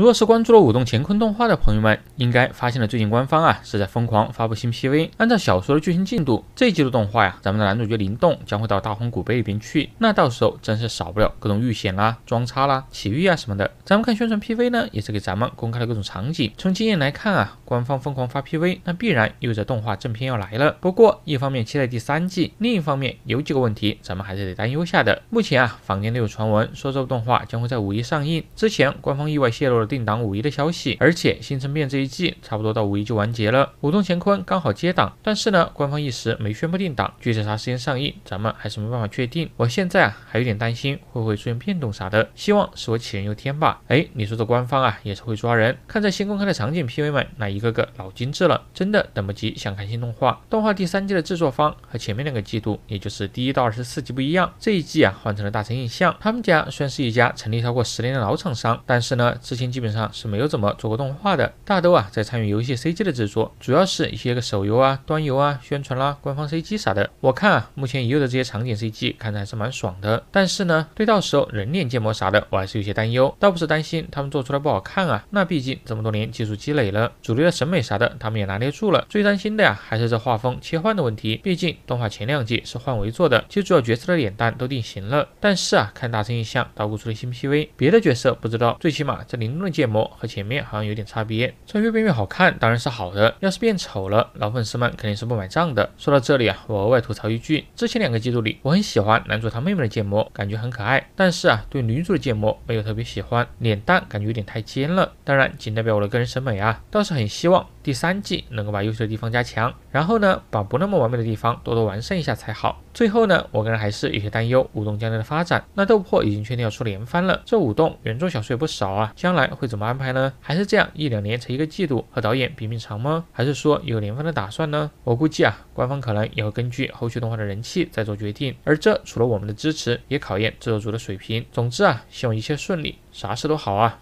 如果是关注了《舞动乾坤》动画的朋友们，应该发现了最近官方啊是在疯狂发布新 PV。按照小说的剧情进度，这季的动画呀，咱们的男主角灵动将会到大荒古碑里边去。那到时候真是少不了各种遇险啦、装叉啦、奇遇啊什么的。咱们看宣传 PV 呢，也是给咱们公开了各种场景。从经验来看啊，官方疯狂发 PV，那必然意味着动画正片要来了。不过一方面期待第三季，另一方面有几个问题，咱们还是得担忧下的。目前啊，坊间都有传闻说这部动画将会在五一上映之前，官方意外泄露了。定档五一的消息，而且《星辰变》这一季差不多到五一就完结了，《武动乾坤》刚好接档，但是呢，官方一时没宣布定档，具体啥时间上映，咱们还是没办法确定。我现在啊，还有点担心会不会出现变动啥的，希望是我杞人忧天吧。哎，你说这官方啊，也是会抓人。看着新公开的场景 PV 们，那一个个老精致了，真的等不及想看新动画。动画第三季的制作方和前面两个季度，也就是第一到二十四集不一样，这一季啊，换成了大成印象，他们家虽然是一家成立超过十年的老厂商，但是呢，之前。基本上是没有怎么做过动画的，大都啊在参与游戏 CG 的制作，主要是一些个手游啊、端游啊、宣传啦、官方 CG 啥的。我看啊，目前已有的这些场景 CG 看着还是蛮爽的，但是呢，对到时候人脸建模啥的，我还是有些担忧。倒不是担心他们做出来不好看啊，那毕竟这么多年技术积累了，主流的审美啥的他们也拿捏住了。最担心的呀还是这画风切换的问题，毕竟动画前两季是换维做的，实主要角色的脸蛋都定型了。但是啊，看大圣印象捣鼓出了新 PV，别的角色不知道，最起码这林。建模和前面好像有点差别，这越变越好看当然是好的，要是变丑了，老粉丝们肯定是不买账的。说到这里啊，我额外吐槽一句，之前两个季度里，我很喜欢男主他妹妹的建模，感觉很可爱，但是啊，对女主的建模没有特别喜欢，脸蛋感觉有点太尖了。当然仅代表我的个人审美啊，倒是很希望第三季能够把优秀的地方加强，然后呢，把不那么完美的地方多多完善一下才好。最后呢，我个人还是有些担忧舞动将来的发展。那斗破已经确定要出连番了，这舞动原作小说也不少啊，将来。会怎么安排呢？还是这样一两年才一个季度和导演比命长吗？还是说有连番的打算呢？我估计啊，官方可能也会根据后续动画的人气再做决定。而这除了我们的支持，也考验制作组的水平。总之啊，希望一切顺利，啥事都好啊。